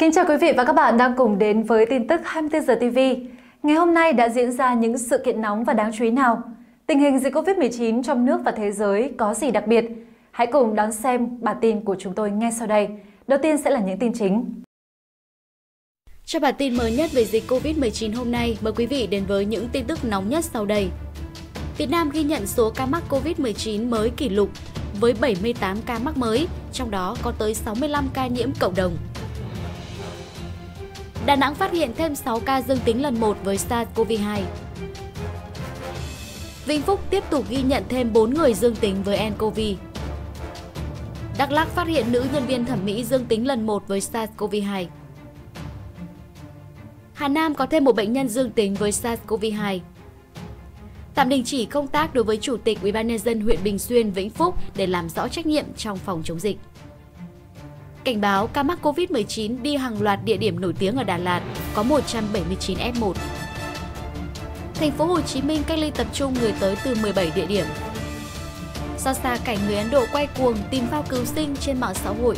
Kính chào quý vị và các bạn đang cùng đến với tin tức 24 giờ TV. Ngày hôm nay đã diễn ra những sự kiện nóng và đáng chú ý nào? Tình hình dịch Covid-19 trong nước và thế giới có gì đặc biệt? Hãy cùng đón xem bản tin của chúng tôi ngay sau đây. Đầu tiên sẽ là những tin chính. Cho bản tin mới nhất về dịch Covid-19 hôm nay, mời quý vị đến với những tin tức nóng nhất sau đây. Việt Nam ghi nhận số ca mắc Covid-19 mới kỷ lục với 78 ca mắc mới, trong đó có tới 65 ca nhiễm cộng đồng – Đà Nẵng phát hiện thêm 6 ca dương tính lần 1 với SARS-CoV-2. Vĩnh Phúc tiếp tục ghi nhận thêm 4 người dương tính với nCoV. Đắk Lắk phát hiện nữ nhân viên thẩm mỹ dương tính lần 1 với SARS-CoV-2. Hà Nam có thêm một bệnh nhân dương tính với SARS-CoV-2. Tạm đình chỉ công tác đối với Chủ tịch UBND huyện Bình Xuyên, Vĩnh Phúc để làm rõ trách nhiệm trong phòng chống dịch. Cảnh báo ca mắc COVID-19 đi hàng loạt địa điểm nổi tiếng ở Đà Lạt, có 179 F1. Thành phố Hồ Chí Minh cách ly tập trung người tới từ 17 địa điểm. Do xa cảnh người Ấn Độ quay cuồng tìm phao cứu sinh trên mạng xã hội.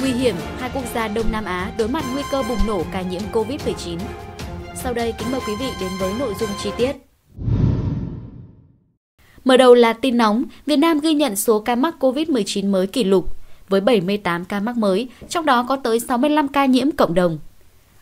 Nguy hiểm, hai quốc gia Đông Nam Á đối mặt nguy cơ bùng nổ ca nhiễm COVID-19. Sau đây kính mời quý vị đến với nội dung chi tiết. Mở đầu là tin nóng, Việt Nam ghi nhận số ca mắc COVID-19 mới kỷ lục với 78 ca mắc mới, trong đó có tới 65 ca nhiễm cộng đồng.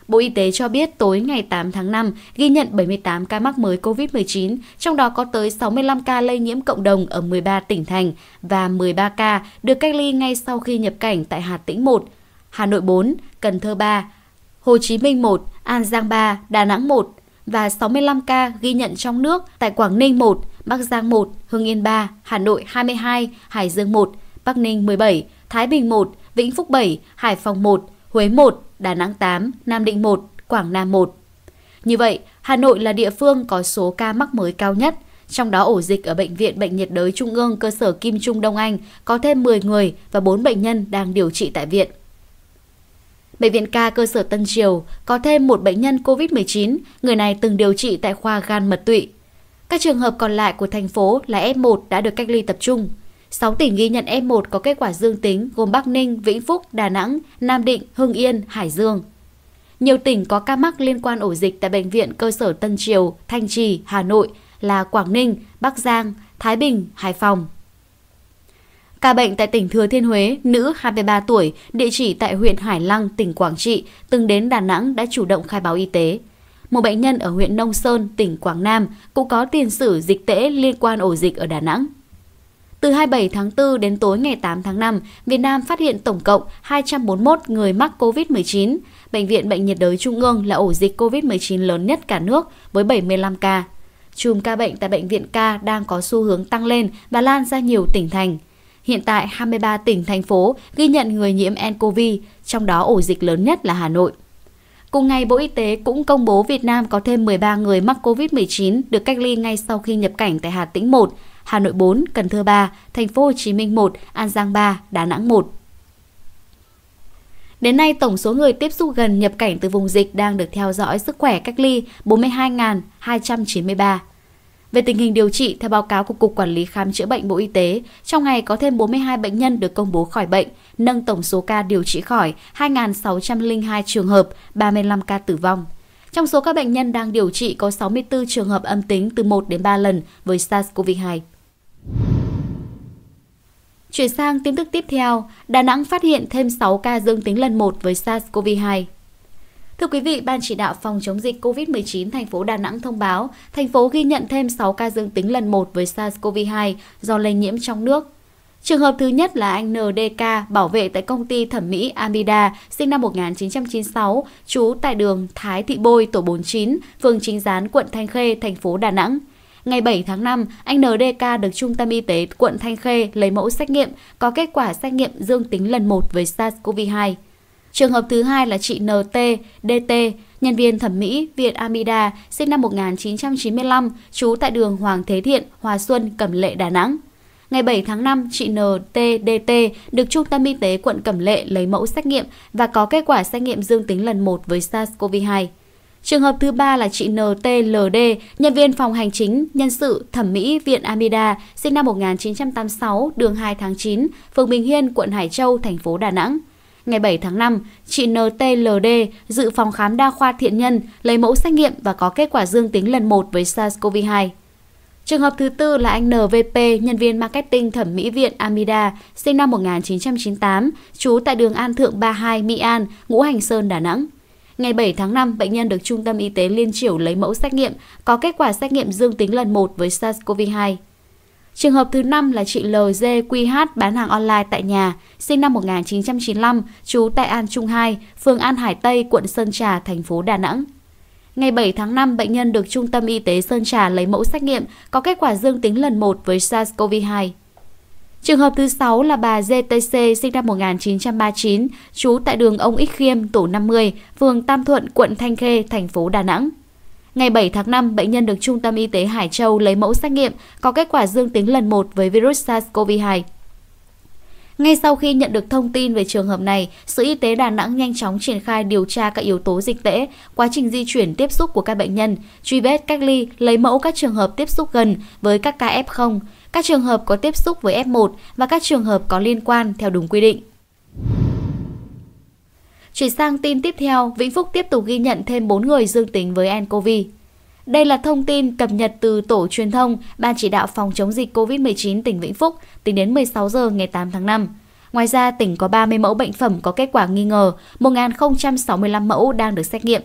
Bộ Y tế cho biết tối ngày 8 tháng 5 ghi nhận 78 ca mắc mới COVID-19, trong đó có tới 65 ca lây nhiễm cộng đồng ở 13 tỉnh thành và 13 ca được cách ly ngay sau khi nhập cảnh tại Hà Tĩnh 1, Hà Nội 4, Cần Thơ 3, Hồ Chí Minh 1, An Giang 3, Đà Nẵng 1 và 65 ca ghi nhận trong nước tại Quảng Ninh 1, Bắc Giang 1, Hưng Yên 3, Hà Nội 22, Hải Dương 1, Bắc Ninh 17, Thái Bình 1, Vĩnh Phúc 7, Hải Phòng 1, Huế 1, Đà Nẵng 8, Nam Định 1, Quảng Nam 1. Như vậy, Hà Nội là địa phương có số ca mắc mới cao nhất, trong đó ổ dịch ở Bệnh viện Bệnh nhiệt đới Trung ương cơ sở Kim Trung Đông Anh có thêm 10 người và 4 bệnh nhân đang điều trị tại viện. Bệnh viện ca cơ sở Tân Triều có thêm một bệnh nhân COVID-19, người này từng điều trị tại khoa gan mật tụy. Các trường hợp còn lại của thành phố là F1 đã được cách ly tập trung. 6 tỉnh ghi nhận F1 có kết quả dương tính gồm Bắc Ninh, Vĩnh Phúc, Đà Nẵng, Nam Định, Hưng Yên, Hải Dương. Nhiều tỉnh có ca mắc liên quan ổ dịch tại Bệnh viện Cơ sở Tân Triều, Thanh Trì, Hà Nội là Quảng Ninh, Bắc Giang, Thái Bình, Hải Phòng. Ca bệnh tại tỉnh Thừa Thiên Huế, nữ 23 tuổi, địa chỉ tại huyện Hải Lăng, tỉnh Quảng Trị, từng đến Đà Nẵng đã chủ động khai báo y tế. Một bệnh nhân ở huyện Nông Sơn, tỉnh Quảng Nam cũng có tiền sử dịch tễ liên quan ổ dịch ở Đà Nẵng. Từ 27 tháng 4 đến tối ngày 8 tháng 5, Việt Nam phát hiện tổng cộng 241 người mắc COVID-19. Bệnh viện Bệnh nhiệt đới Trung ương là ổ dịch COVID-19 lớn nhất cả nước với 75 ca. Chùm ca bệnh tại bệnh viện ca đang có xu hướng tăng lên và lan ra nhiều tỉnh thành. Hiện tại 23 tỉnh thành phố ghi nhận người nhiễm nCoV, trong đó ổ dịch lớn nhất là Hà Nội. Cùng ngày, Bộ Y tế cũng công bố Việt Nam có thêm 13 người mắc COVID-19 được cách ly ngay sau khi nhập cảnh tại Hà Tĩnh 1, Hà Nội 4, Cần Thơ 3, Thành phố Hồ Chí Minh 1, An Giang 3, Đà Nẵng 1. Đến nay, tổng số người tiếp xúc gần nhập cảnh từ vùng dịch đang được theo dõi sức khỏe cách ly 42.293. Về tình hình điều trị, theo báo cáo của Cục Quản lý Khám chữa bệnh Bộ Y tế, trong ngày có thêm 42 bệnh nhân được công bố khỏi bệnh, nâng tổng số ca điều trị khỏi 2.602 trường hợp, 35 ca tử vong. Trong số các bệnh nhân đang điều trị có 64 trường hợp âm tính từ 1 đến 3 lần với SARS-CoV-2. Chuyển sang tin tức tiếp theo, Đà Nẵng phát hiện thêm 6 ca dương tính lần 1 với SARS-CoV-2. Thưa quý vị, Ban chỉ đạo phòng chống dịch COVID-19 thành phố Đà Nẵng thông báo, thành phố ghi nhận thêm 6 ca dương tính lần 1 với SARS-CoV-2 do lây nhiễm trong nước. Trường hợp thứ nhất là anh NDK, bảo vệ tại công ty thẩm mỹ Amida, sinh năm 1996, trú tại đường Thái Thị Bôi, tổ 49, phường Chính Gián, quận Thanh Khê, thành phố Đà Nẵng. Ngày 7 tháng 5, anh NDK được Trung tâm Y tế quận Thanh Khê lấy mẫu xét nghiệm, có kết quả xét nghiệm dương tính lần 1 với SARS-CoV-2. Trường hợp thứ hai là chị NT, DT, nhân viên thẩm mỹ Viện Amida, sinh năm 1995, trú tại đường Hoàng Thế Thiện, Hòa Xuân, Cẩm Lệ, Đà Nẵng. Ngày 7 tháng 5, chị NTDT được Trung tâm Y tế quận Cẩm Lệ lấy mẫu xét nghiệm và có kết quả xét nghiệm dương tính lần 1 với SARS-CoV-2. Trường hợp thứ ba là chị NTLD, nhân viên phòng hành chính, nhân sự, thẩm mỹ Viện Amida, sinh năm 1986, đường 2 tháng 9, phường Bình Hiên, quận Hải Châu, thành phố Đà Nẵng. Ngày 7 tháng 5, chị NTLD dự phòng khám đa khoa thiện nhân, lấy mẫu xét nghiệm và có kết quả dương tính lần 1 với SARS-CoV-2. Trường hợp thứ tư là anh NVP, nhân viên marketing thẩm mỹ viện Amida, sinh năm 1998, trú tại đường An Thượng 32, Mỹ An, Ngũ Hành Sơn, Đà Nẵng. Ngày 7 tháng 5, bệnh nhân được Trung tâm Y tế Liên Triểu lấy mẫu xét nghiệm, có kết quả xét nghiệm dương tính lần 1 với SARS-CoV-2. Trường hợp thứ 5 là chị LGQH bán hàng online tại nhà, sinh năm 1995, trú tại An Trung 2, phường An Hải Tây, quận Sơn Trà, thành phố Đà Nẵng. Ngày 7 tháng 5, bệnh nhân được Trung tâm Y tế Sơn Trà lấy mẫu xét nghiệm, có kết quả dương tính lần 1 với SARS-CoV-2. Trường hợp thứ 6 là bà GTC sinh năm 1939, trú tại đường Ông Ích Khiêm, tổ 50, phường Tam Thuận, quận Thanh Khê, thành phố Đà Nẵng. Ngày 7 tháng 5, bệnh nhân được Trung tâm Y tế Hải Châu lấy mẫu xét nghiệm có kết quả dương tính lần 1 với virus SARS-CoV-2. Ngay sau khi nhận được thông tin về trường hợp này, Sở Y tế Đà Nẵng nhanh chóng triển khai điều tra các yếu tố dịch tễ, quá trình di chuyển tiếp xúc của các bệnh nhân, truy vết cách ly, lấy mẫu các trường hợp tiếp xúc gần với các ca F0, các trường hợp có tiếp xúc với F1 và các trường hợp có liên quan theo đúng quy định. Chuyển sang tin tiếp theo, Vĩnh Phúc tiếp tục ghi nhận thêm 4 người dương tính với nCoV. Đây là thông tin cập nhật từ Tổ truyền thông Ban chỉ đạo phòng chống dịch COVID-19 tỉnh Vĩnh Phúc tính đến 16 giờ ngày 8 tháng 5. Ngoài ra, tỉnh có 30 mẫu bệnh phẩm có kết quả nghi ngờ, 1.065 mẫu đang được xét nghiệm.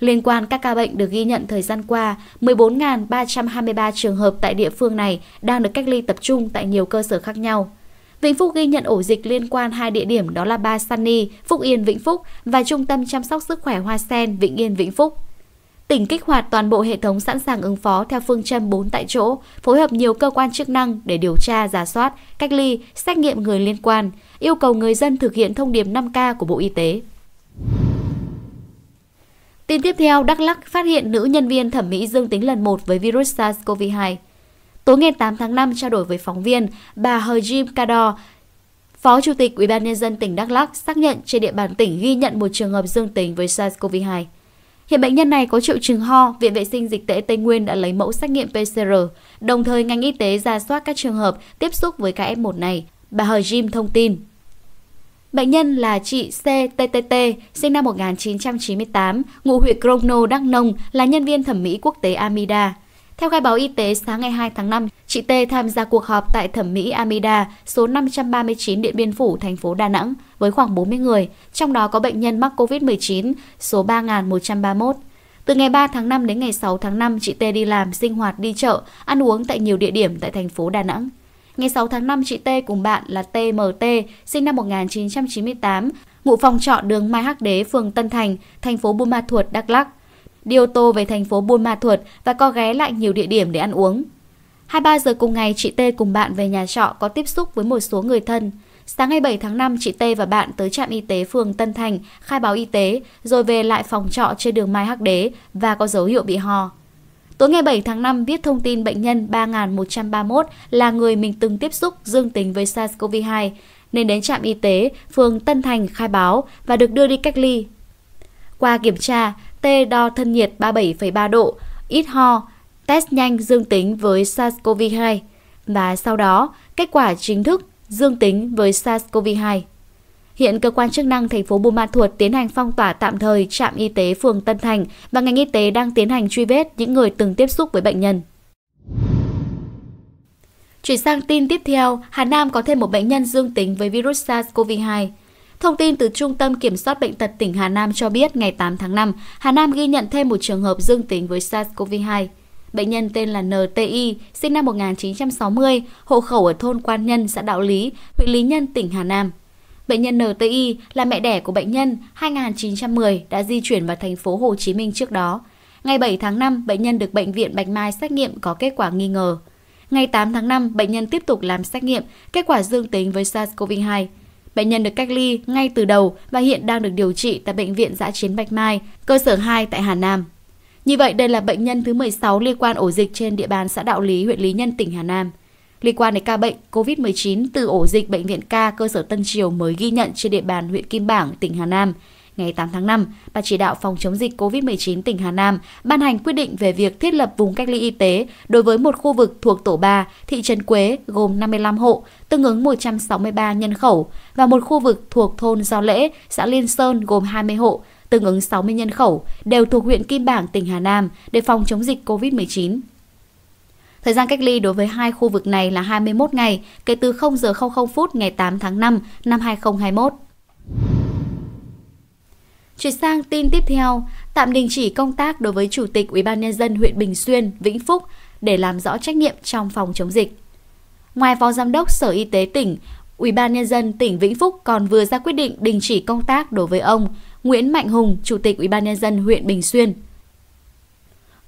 Liên quan các ca bệnh được ghi nhận thời gian qua, 14.323 trường hợp tại địa phương này đang được cách ly tập trung tại nhiều cơ sở khác nhau. Vĩnh Phúc ghi nhận ổ dịch liên quan hai địa điểm đó là Ba Sunny, Phúc Yên Vĩnh Phúc và Trung tâm chăm sóc sức khỏe Hoa Sen Vĩnh Yên Vĩnh Phúc. Tỉnh kích hoạt toàn bộ hệ thống sẵn sàng ứng phó theo phương châm 4 tại chỗ, phối hợp nhiều cơ quan chức năng để điều tra, giả soát, cách ly, xét nghiệm người liên quan, yêu cầu người dân thực hiện thông điệp 5K của Bộ Y tế. Tin tiếp theo, Đắk Lắc phát hiện nữ nhân viên thẩm mỹ dương tính lần một với virus SARS-CoV-2. Tối ngày 8 tháng 5 trao đổi với phóng viên, bà Jim Kado, Phó Chủ tịch UBND tỉnh Đắk Lắc xác nhận trên địa bàn tỉnh ghi nhận một trường hợp dương tính với SARS-CoV-2. Hiện bệnh nhân này có triệu chứng ho, Viện Vệ sinh Dịch tễ Tây Nguyên đã lấy mẫu xét nghiệm PCR, đồng thời ngành y tế ra soát các trường hợp tiếp xúc với ca F1 này. Bà Hờ Jim thông tin. Bệnh nhân là chị CTTT, sinh năm 1998, ngụ huyện Gromno, Đắk Nông, là nhân viên thẩm mỹ quốc tế Amida. Theo khai báo y tế sáng ngày 2 tháng 5, chị T tham gia cuộc họp tại thẩm mỹ Amida số 539 Điện Biên Phủ, thành phố Đà Nẵng với khoảng 40 người, trong đó có bệnh nhân mắc COVID-19 số 3131. Từ ngày 3 tháng 5 đến ngày 6 tháng 5, chị T đi làm, sinh hoạt, đi chợ, ăn uống tại nhiều địa điểm tại thành phố Đà Nẵng. Ngày 6 tháng 5, chị T cùng bạn là TMT, sinh năm 1998, ngụ phòng trọ đường Mai Hắc Đế, phường Tân Thành, thành phố Buôn Ma Thuột, Đắk Lắk. Đi ô tô về thành phố Buôn Ma Thuột và có ghé lại nhiều địa điểm để ăn uống. 23 giờ cùng ngày, chị T cùng bạn về nhà trọ có tiếp xúc với một số người thân. Sáng ngày 7 tháng 5, chị T và bạn tới trạm y tế phường Tân Thành khai báo y tế, rồi về lại phòng trọ trên đường Mai Hắc Đế và có dấu hiệu bị ho. Tối ngày 7 tháng 5, viết thông tin bệnh nhân 3131 là người mình từng tiếp xúc dương tính với SARS-CoV-2, nên đến trạm y tế phường Tân Thành khai báo và được đưa đi cách ly. Qua kiểm tra, T đo thân nhiệt 37,3 độ, ít ho, test nhanh dương tính với SARS-CoV-2 và sau đó kết quả chính thức dương tính với SARS-CoV-2. Hiện cơ quan chức năng thành phố Buôn Ma Thuột tiến hành phong tỏa tạm thời trạm y tế phường Tân Thành và ngành y tế đang tiến hành truy vết những người từng tiếp xúc với bệnh nhân. Chuyển sang tin tiếp theo, Hà Nam có thêm một bệnh nhân dương tính với virus SARS-CoV-2. Thông tin từ Trung tâm Kiểm soát Bệnh tật tỉnh Hà Nam cho biết ngày 8 tháng 5, Hà Nam ghi nhận thêm một trường hợp dương tính với SARS-CoV-2. Bệnh nhân tên là NTI, sinh năm 1960, hộ khẩu ở thôn Quan Nhân, xã Đạo Lý, huyện Lý Nhân, tỉnh Hà Nam. Bệnh nhân NTI là mẹ đẻ của bệnh nhân 2910 đã di chuyển vào thành phố Hồ Chí Minh trước đó. Ngày 7 tháng 5, bệnh nhân được bệnh viện Bạch Mai xét nghiệm có kết quả nghi ngờ. Ngày 8 tháng 5, bệnh nhân tiếp tục làm xét nghiệm, kết quả dương tính với SARS-CoV-2. Bệnh nhân được cách ly ngay từ đầu và hiện đang được điều trị tại Bệnh viện Giã chiến Bạch Mai, cơ sở 2 tại Hà Nam. Như vậy, đây là bệnh nhân thứ 16 liên quan ổ dịch trên địa bàn xã Đạo Lý, huyện Lý Nhân, tỉnh Hà Nam liên quan đến ca bệnh COVID-19 từ ổ dịch bệnh viện ca cơ sở Tân Triều mới ghi nhận trên địa bàn huyện Kim Bảng, tỉnh Hà Nam. Ngày 8 tháng 5, Ban chỉ đạo phòng chống dịch COVID-19 tỉnh Hà Nam ban hành quyết định về việc thiết lập vùng cách ly y tế đối với một khu vực thuộc tổ 3, thị trấn Quế gồm 55 hộ, tương ứng 163 nhân khẩu và một khu vực thuộc thôn Giao Lễ, xã Liên Sơn gồm 20 hộ, tương ứng 60 nhân khẩu, đều thuộc huyện Kim Bảng, tỉnh Hà Nam để phòng chống dịch COVID-19. Thời gian cách ly đối với hai khu vực này là 21 ngày, kể từ 0 giờ 00 phút ngày 8 tháng 5 năm 2021. Chuyển sang tin tiếp theo, tạm đình chỉ công tác đối với Chủ tịch UBND huyện Bình Xuyên, Vĩnh Phúc để làm rõ trách nhiệm trong phòng chống dịch. Ngoài Phó Giám đốc Sở Y tế tỉnh, UBND tỉnh Vĩnh Phúc còn vừa ra quyết định đình chỉ công tác đối với ông Nguyễn Mạnh Hùng, Chủ tịch UBND huyện Bình Xuyên,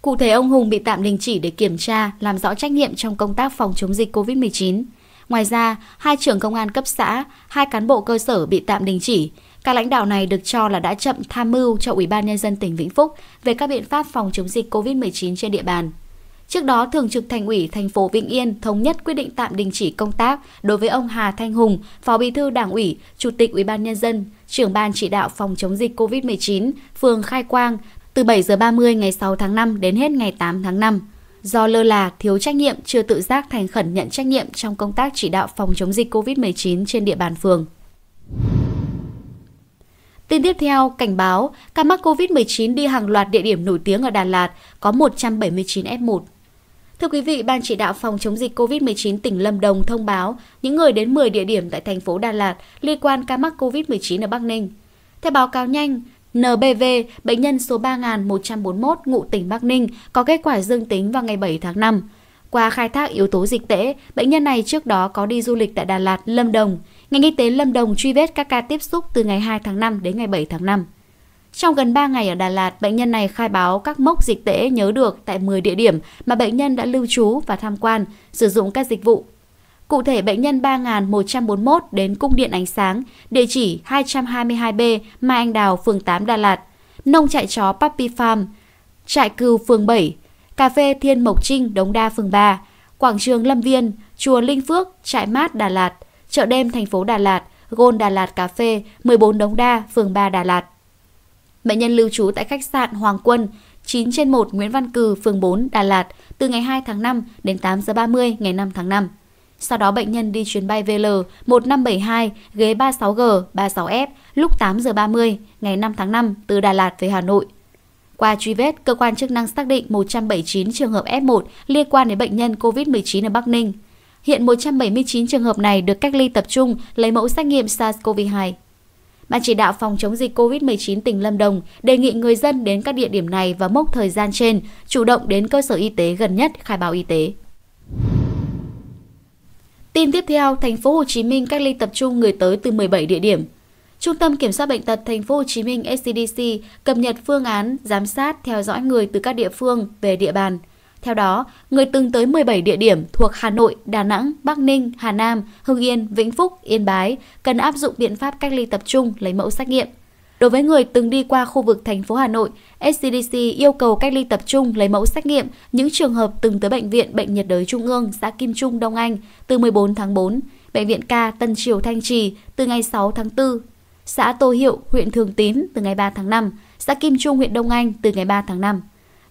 Cụ thể ông Hùng bị tạm đình chỉ để kiểm tra, làm rõ trách nhiệm trong công tác phòng chống dịch COVID-19. Ngoài ra, hai trưởng công an cấp xã, hai cán bộ cơ sở bị tạm đình chỉ. Các lãnh đạo này được cho là đã chậm tham mưu cho Ủy ban nhân dân tỉnh Vĩnh Phúc về các biện pháp phòng chống dịch COVID-19 trên địa bàn. Trước đó, Thường trực Thành ủy thành phố Vĩnh Yên thống nhất quyết định tạm đình chỉ công tác đối với ông Hà Thanh Hùng, Phó Bí thư Đảng ủy, Chủ tịch Ủy ban nhân dân, trưởng ban chỉ đạo phòng chống dịch COVID-19, phường Khai Quang từ 7 giờ 30 ngày 6 tháng 5 đến hết ngày 8 tháng 5. Do lơ là, thiếu trách nhiệm, chưa tự giác thành khẩn nhận trách nhiệm trong công tác chỉ đạo phòng chống dịch COVID-19 trên địa bàn phường. Tin tiếp theo, cảnh báo, ca mắc COVID-19 đi hàng loạt địa điểm nổi tiếng ở Đà Lạt, có 179 F1. Thưa quý vị, Ban chỉ đạo phòng chống dịch COVID-19 tỉnh Lâm Đồng thông báo những người đến 10 địa điểm tại thành phố Đà Lạt liên quan ca mắc COVID-19 ở Bắc Ninh. Theo báo cáo nhanh, NBV, bệnh nhân số 3141 ngụ tỉnh Bắc Ninh, có kết quả dương tính vào ngày 7 tháng 5. Qua khai thác yếu tố dịch tễ, bệnh nhân này trước đó có đi du lịch tại Đà Lạt, Lâm Đồng. Ngành y tế Lâm Đồng truy vết các ca tiếp xúc từ ngày 2 tháng 5 đến ngày 7 tháng 5. Trong gần 3 ngày ở Đà Lạt, bệnh nhân này khai báo các mốc dịch tễ nhớ được tại 10 địa điểm mà bệnh nhân đã lưu trú và tham quan, sử dụng các dịch vụ Cụ thể bệnh nhân 3141 đến Cung điện Ánh Sáng, địa chỉ 222B Mai Anh Đào, phường 8 Đà Lạt, nông trại chó Puppy Farm, trại cừu phường 7, cà phê Thiên Mộc Trinh, Đống Đa phường 3, quảng trường Lâm Viên, chùa Linh Phước, trại mát Đà Lạt, chợ đêm thành phố Đà Lạt, Gôn Đà Lạt Cà Phê, 14 Đống Đa, phường 3 Đà Lạt. Bệnh nhân lưu trú tại khách sạn Hoàng Quân, 9 trên 1 Nguyễn Văn Cừ, phường 4, Đà Lạt, từ ngày 2 tháng 5 đến 8 giờ 30 ngày 5 tháng 5. Sau đó bệnh nhân đi chuyến bay VL 1572 ghế 36G 36F lúc 8 giờ 30 ngày 5 tháng 5 từ Đà Lạt về Hà Nội. Qua truy vết, cơ quan chức năng xác định 179 trường hợp F1 liên quan đến bệnh nhân COVID-19 ở Bắc Ninh. Hiện 179 trường hợp này được cách ly tập trung lấy mẫu xét nghiệm SARS-CoV-2. Ban chỉ đạo phòng chống dịch COVID-19 tỉnh Lâm Đồng đề nghị người dân đến các địa điểm này và mốc thời gian trên chủ động đến cơ sở y tế gần nhất khai báo y tế. Tin tiếp theo, thành phố Hồ Chí Minh cách ly tập trung người tới từ 17 địa điểm. Trung tâm Kiểm soát Bệnh tật Thành phố Hồ Chí Minh SCDC cập nhật phương án giám sát theo dõi người từ các địa phương về địa bàn. Theo đó, người từng tới 17 địa điểm thuộc Hà Nội, Đà Nẵng, Bắc Ninh, Hà Nam, Hưng Yên, Vĩnh Phúc, Yên Bái cần áp dụng biện pháp cách ly tập trung lấy mẫu xét nghiệm. Đối với người từng đi qua khu vực thành phố Hà Nội, SCDC yêu cầu cách ly tập trung lấy mẫu xét nghiệm những trường hợp từng tới Bệnh viện Bệnh nhiệt đới Trung ương xã Kim Trung, Đông Anh từ 14 tháng 4, Bệnh viện ca Tân Triều Thanh Trì từ ngày 6 tháng 4, xã Tô Hiệu, huyện Thường Tín từ ngày 3 tháng 5, xã Kim Trung, huyện Đông Anh từ ngày 3 tháng 5.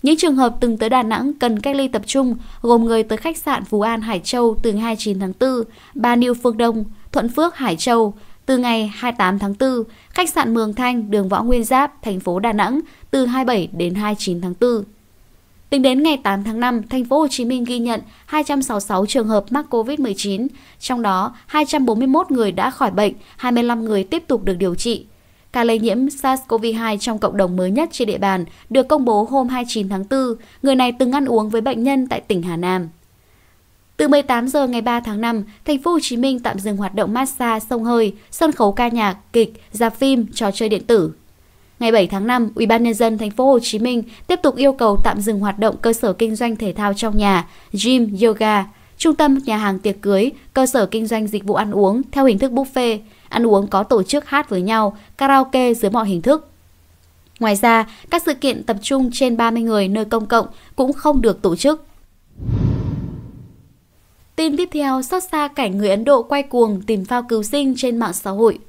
Những trường hợp từng tới Đà Nẵng cần cách ly tập trung gồm người tới khách sạn Phú An Hải Châu từ 29 tháng 4, Bà Niu Phương Đông, Thuận Phước Hải Châu, từ ngày 28 tháng 4, khách sạn Mường Thanh, đường Võ Nguyên Giáp, thành phố Đà Nẵng từ 27 đến 29 tháng 4. Tính đến ngày 8 tháng 5, thành phố Hồ Chí Minh ghi nhận 266 trường hợp mắc COVID-19, trong đó 241 người đã khỏi bệnh, 25 người tiếp tục được điều trị. Ca lây nhiễm SARS-CoV-2 trong cộng đồng mới nhất trên địa bàn được công bố hôm 29 tháng 4, người này từng ăn uống với bệnh nhân tại tỉnh Hà Nam. Từ 18 giờ ngày 3 tháng 5, thành phố Hồ Chí Minh tạm dừng hoạt động massage sông hơi, sân khấu ca nhạc, kịch, dạp phim, trò chơi điện tử. Ngày 7 tháng 5, UBND thành phố Hồ Chí Minh tiếp tục yêu cầu tạm dừng hoạt động cơ sở kinh doanh thể thao trong nhà, gym, yoga, trung tâm nhà hàng tiệc cưới, cơ sở kinh doanh dịch vụ ăn uống theo hình thức buffet, ăn uống có tổ chức hát với nhau, karaoke dưới mọi hình thức. Ngoài ra, các sự kiện tập trung trên 30 người nơi công cộng cũng không được tổ chức. Tin tiếp theo xót xa cảnh người Ấn Độ quay cuồng tìm phao cứu sinh trên mạng xã hội.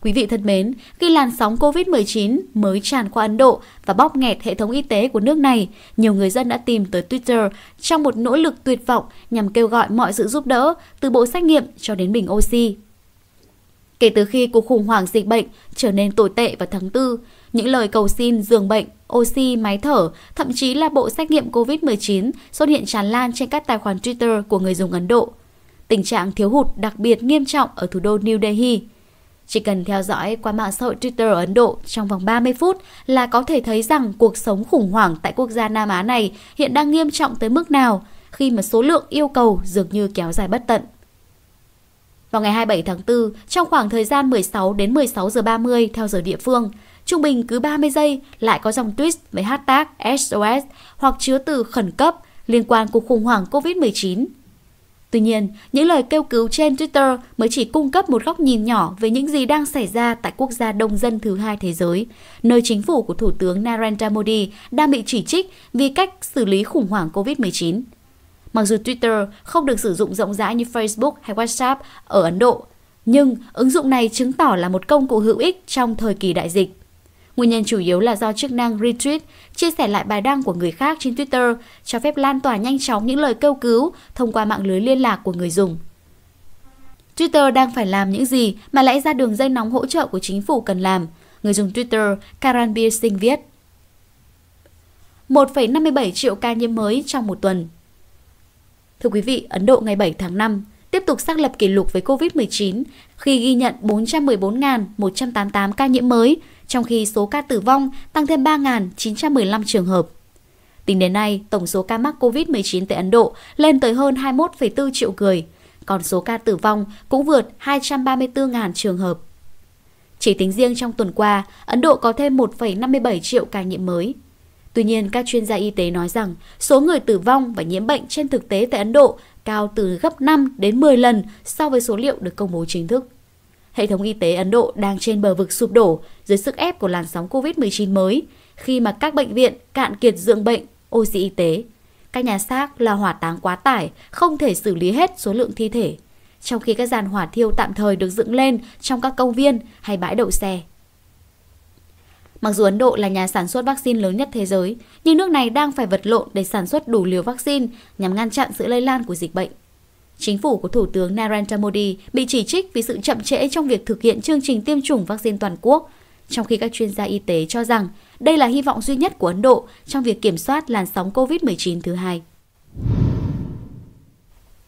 Quý vị thân mến, khi làn sóng COVID-19 mới tràn qua Ấn Độ và bóc nghẹt hệ thống y tế của nước này, nhiều người dân đã tìm tới Twitter trong một nỗ lực tuyệt vọng nhằm kêu gọi mọi sự giúp đỡ, từ bộ xét nghiệm cho đến bình oxy. Kể từ khi cuộc khủng hoảng dịch bệnh trở nên tồi tệ vào tháng 4, những lời cầu xin giường bệnh, oxy, máy thở, thậm chí là bộ xét nghiệm COVID-19 xuất hiện tràn lan trên các tài khoản Twitter của người dùng Ấn Độ. Tình trạng thiếu hụt đặc biệt nghiêm trọng ở thủ đô New Delhi. Chỉ cần theo dõi qua mạng xã hội Twitter ở Ấn Độ trong vòng 30 phút là có thể thấy rằng cuộc sống khủng hoảng tại quốc gia Nam Á này hiện đang nghiêm trọng tới mức nào khi mà số lượng yêu cầu dường như kéo dài bất tận. Vào ngày 27 tháng 4, trong khoảng thời gian 16 đến 16 giờ 30 theo giờ địa phương, Trung bình cứ 30 giây lại có dòng tweet với hashtag SOS hoặc chứa từ khẩn cấp liên quan cuộc khủng hoảng COVID-19. Tuy nhiên, những lời kêu cứu trên Twitter mới chỉ cung cấp một góc nhìn nhỏ về những gì đang xảy ra tại quốc gia đông dân thứ hai thế giới, nơi chính phủ của Thủ tướng Narendra Modi đang bị chỉ trích vì cách xử lý khủng hoảng COVID-19. Mặc dù Twitter không được sử dụng rộng rãi như Facebook hay WhatsApp ở Ấn Độ, nhưng ứng dụng này chứng tỏ là một công cụ hữu ích trong thời kỳ đại dịch. Nguyên nhân chủ yếu là do chức năng retweet, chia sẻ lại bài đăng của người khác trên Twitter, cho phép lan tỏa nhanh chóng những lời kêu cứu thông qua mạng lưới liên lạc của người dùng. Twitter đang phải làm những gì mà lẽ ra đường dây nóng hỗ trợ của chính phủ cần làm, người dùng Twitter Karen Singh viết. 1,57 triệu ca nhiễm mới trong một tuần. Thưa quý vị, Ấn Độ ngày 7 tháng 5 tiếp tục xác lập kỷ lục với COVID-19 khi ghi nhận 414.188 ca nhiễm mới, trong khi số ca tử vong tăng thêm 3.915 trường hợp. Tính đến nay, tổng số ca mắc COVID-19 tại Ấn Độ lên tới hơn 21,4 triệu người, còn số ca tử vong cũng vượt 234.000 trường hợp. Chỉ tính riêng trong tuần qua, Ấn Độ có thêm 1,57 triệu ca nhiễm mới. Tuy nhiên, các chuyên gia y tế nói rằng số người tử vong và nhiễm bệnh trên thực tế tại Ấn Độ cao từ gấp 5 đến 10 lần so với số liệu được công bố chính thức hệ thống y tế Ấn Độ đang trên bờ vực sụp đổ dưới sức ép của làn sóng COVID-19 mới, khi mà các bệnh viện cạn kiệt dưỡng bệnh, oxy y tế. Các nhà xác là hỏa táng quá tải, không thể xử lý hết số lượng thi thể, trong khi các dàn hỏa thiêu tạm thời được dựng lên trong các công viên hay bãi đậu xe. Mặc dù Ấn Độ là nhà sản xuất vaccine lớn nhất thế giới, nhưng nước này đang phải vật lộn để sản xuất đủ liều vaccine nhằm ngăn chặn sự lây lan của dịch bệnh. Chính phủ của Thủ tướng Narendra Modi bị chỉ trích vì sự chậm trễ trong việc thực hiện chương trình tiêm chủng vaccine toàn quốc, trong khi các chuyên gia y tế cho rằng đây là hy vọng duy nhất của Ấn Độ trong việc kiểm soát làn sóng COVID-19 thứ hai.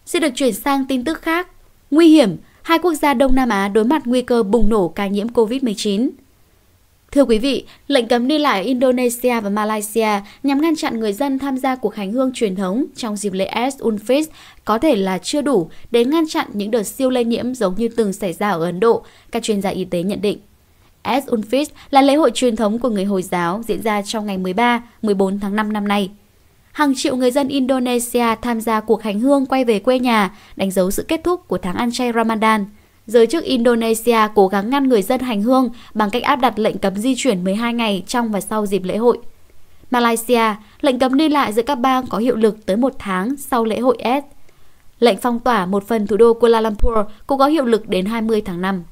Xin được chuyển sang tin tức khác. Nguy hiểm, hai quốc gia Đông Nam Á đối mặt nguy cơ bùng nổ ca nhiễm COVID-19. Thưa quý vị, lệnh cấm đi lại Indonesia và Malaysia nhằm ngăn chặn người dân tham gia cuộc hành hương truyền thống trong dịp lễ S Unfis có thể là chưa đủ để ngăn chặn những đợt siêu lây nhiễm giống như từng xảy ra ở Ấn Độ, các chuyên gia y tế nhận định. S Unfis là lễ hội truyền thống của người Hồi giáo diễn ra trong ngày 13, 14 tháng 5 năm nay. Hàng triệu người dân Indonesia tham gia cuộc hành hương quay về quê nhà, đánh dấu sự kết thúc của tháng ăn chay Ramadan – Giới chức Indonesia cố gắng ngăn người dân hành hương bằng cách áp đặt lệnh cấm di chuyển 12 ngày trong và sau dịp lễ hội. Malaysia, lệnh cấm đi lại giữa các bang có hiệu lực tới một tháng sau lễ hội S. Lệnh phong tỏa một phần thủ đô Kuala Lumpur cũng có hiệu lực đến 20 tháng 5.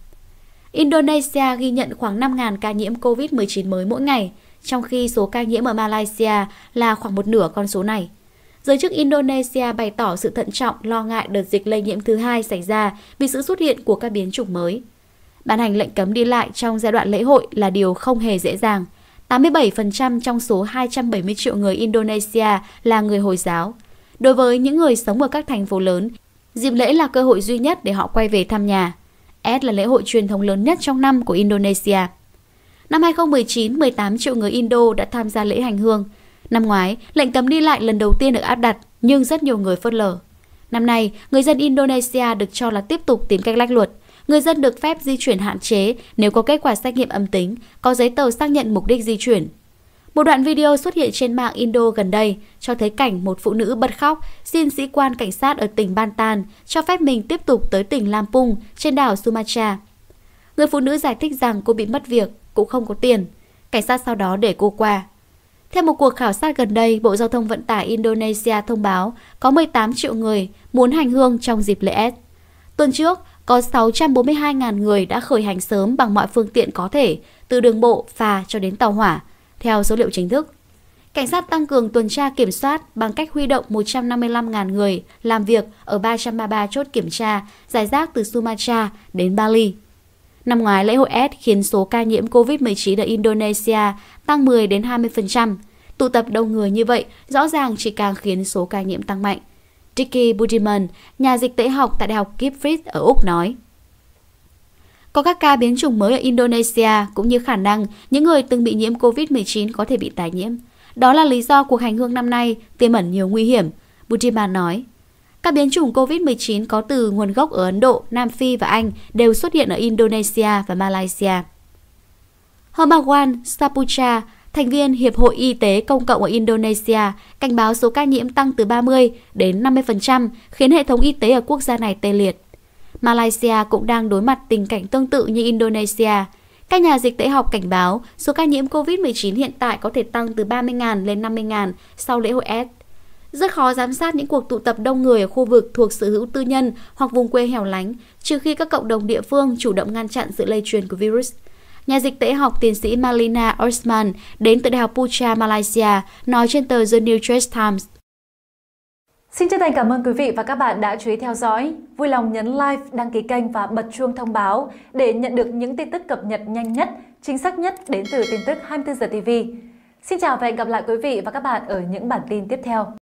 Indonesia ghi nhận khoảng 5.000 ca nhiễm COVID-19 mới mỗi ngày, trong khi số ca nhiễm ở Malaysia là khoảng một nửa con số này giới chức Indonesia bày tỏ sự thận trọng lo ngại đợt dịch lây nhiễm thứ hai xảy ra vì sự xuất hiện của các biến chủng mới. Ban hành lệnh cấm đi lại trong giai đoạn lễ hội là điều không hề dễ dàng. 87% trong số 270 triệu người Indonesia là người Hồi giáo. Đối với những người sống ở các thành phố lớn, dịp lễ là cơ hội duy nhất để họ quay về thăm nhà. Ed là lễ hội truyền thống lớn nhất trong năm của Indonesia. Năm 2019, 18 triệu người Indo đã tham gia lễ hành hương, Năm ngoái, lệnh cấm đi lại lần đầu tiên được áp đặt nhưng rất nhiều người phớt lờ. Năm nay, người dân Indonesia được cho là tiếp tục tìm cách lách luật. Người dân được phép di chuyển hạn chế nếu có kết quả xét nghiệm âm tính, có giấy tờ xác nhận mục đích di chuyển. Một đoạn video xuất hiện trên mạng Indo gần đây cho thấy cảnh một phụ nữ bật khóc xin sĩ quan cảnh sát ở tỉnh Bantan cho phép mình tiếp tục tới tỉnh Lampung trên đảo Sumatra. Người phụ nữ giải thích rằng cô bị mất việc, cũng không có tiền. Cảnh sát sau đó để cô qua. Theo một cuộc khảo sát gần đây, Bộ Giao thông Vận tải Indonesia thông báo có 18 triệu người muốn hành hương trong dịp lễ S. Tuần trước, có 642.000 người đã khởi hành sớm bằng mọi phương tiện có thể, từ đường bộ, phà cho đến tàu hỏa, theo số liệu chính thức. Cảnh sát tăng cường tuần tra kiểm soát bằng cách huy động 155.000 người làm việc ở 333 chốt kiểm tra, giải rác từ Sumatra đến Bali. Năm ngoái, lễ hội S khiến số ca nhiễm COVID-19 ở Indonesia tăng 10 đến 20%. Tụ tập đông người như vậy rõ ràng chỉ càng khiến số ca nhiễm tăng mạnh. Dicky Budiman, nhà dịch tễ học tại Đại học Griffith ở Úc nói. Có các ca biến chủng mới ở Indonesia cũng như khả năng những người từng bị nhiễm COVID-19 có thể bị tái nhiễm. Đó là lý do cuộc hành hương năm nay tiềm ẩn nhiều nguy hiểm, Budiman nói. Các biến chủng COVID-19 có từ nguồn gốc ở Ấn Độ, Nam Phi và Anh đều xuất hiện ở Indonesia và Malaysia. Hermawan Saputra, thành viên Hiệp hội Y tế Công cộng ở Indonesia, cảnh báo số ca nhiễm tăng từ 30 đến 50%, khiến hệ thống y tế ở quốc gia này tê liệt. Malaysia cũng đang đối mặt tình cảnh tương tự như Indonesia. Các nhà dịch tễ học cảnh báo số ca nhiễm COVID-19 hiện tại có thể tăng từ 30.000 lên 50.000 sau lễ hội S rất khó giám sát những cuộc tụ tập đông người ở khu vực thuộc sở hữu tư nhân hoặc vùng quê hẻo lánh, trừ khi các cộng đồng địa phương chủ động ngăn chặn sự lây truyền của virus. Nhà dịch tễ học tiến sĩ Malina Osman đến từ Đại học Putra, Malaysia, nói trên tờ The New York Times. Xin chân thành cảm ơn quý vị và các bạn đã chú ý theo dõi. Vui lòng nhấn like, đăng ký kênh và bật chuông thông báo để nhận được những tin tức cập nhật nhanh nhất, chính xác nhất đến từ tin tức 24 giờ TV. Xin chào và hẹn gặp lại quý vị và các bạn ở những bản tin tiếp theo.